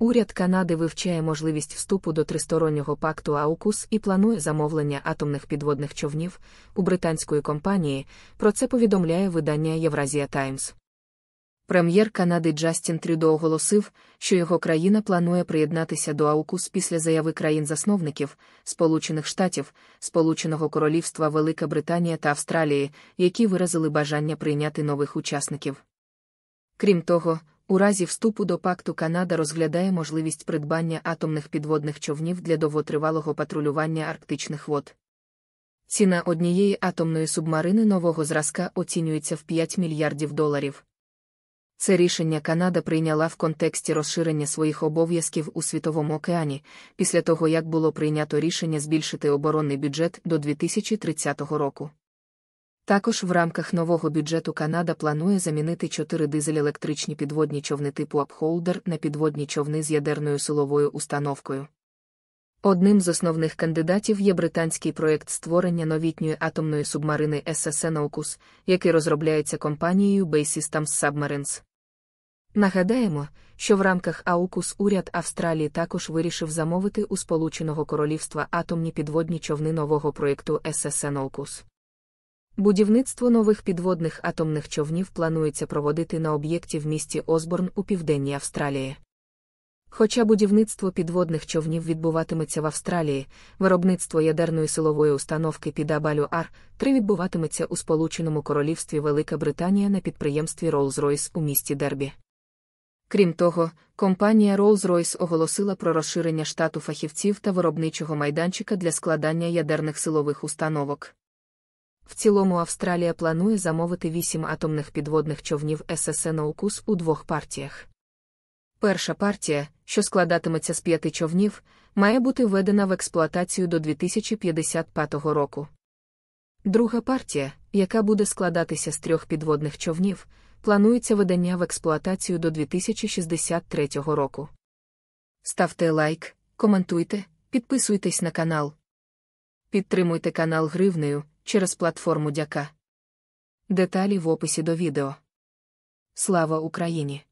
Уряд Канади вивчає можливість вступу до тристороннього пакту Аукус і планує замовлення атомних підводних човнів у британської компанії. Про це повідомляє видання Євразія Таймс. Прем'єр Канади Джастін Трюдо оголосив, що його країна планує приєднатися до Аукус після заяви країн-засновників Сполучених Штатів, Сполученого Королівства Велика Британія та Австралії, які виразили бажання прийняти нових учасників. Крім того, у разі вступу до пакту Канада розглядає можливість придбання атомних підводних човнів для довготривалого патрулювання арктичних вод. Ціна однієї атомної субмарини нового зразка оцінюється в 5 мільярдів доларів. Це рішення Канада прийняла в контексті розширення своїх обов'язків у Світовому океані після того, як було прийнято рішення збільшити оборонний бюджет до 2030 року. Також в рамках нового бюджету Канада планує замінити чотири дизель-електричні підводні човни типу Апхолдер на підводні човни з ядерною силовою установкою. Одним з основних кандидатів є британський проєкт створення новітньої атомної субмарини SSN Ocus, який розробляється компанією Basistams Submarines. Нагадаємо, що в рамках Аукус уряд Австралії також вирішив замовити у Сполученого Королівства атомні підводні човни нового проєкту SSN Ocus. Будівництво нових підводних атомних човнів планується проводити на об'єкті в місті Осборн у південній Австралії. Хоча будівництво підводних човнів відбуватиметься в Австралії, виробництво ядерної силової установки під Абалю Ар 3 відбуватиметься у Сполученому Королівстві Велика Британія на підприємстві Rolls-Royce у місті Дербі. Крім того, компанія Rolls-Royce оголосила про розширення штату фахівців та виробничого майданчика для складання ядерних силових установок. В цілому Австралія планує замовити вісім атомних підводних човнів ССН-Оукус у двох партіях. Перша партія, що складатиметься з п'яти човнів, має бути введена в експлуатацію до 2055 року. Друга партія, яка буде складатися з трьох підводних човнів, планується видання в експлуатацію до 2063 року. Ставте лайк, коментуйте, підписуйтесь на канал. Підтримуйте канал гривнею через платформу Дяка. Деталі в описі до відео. Слава Україні!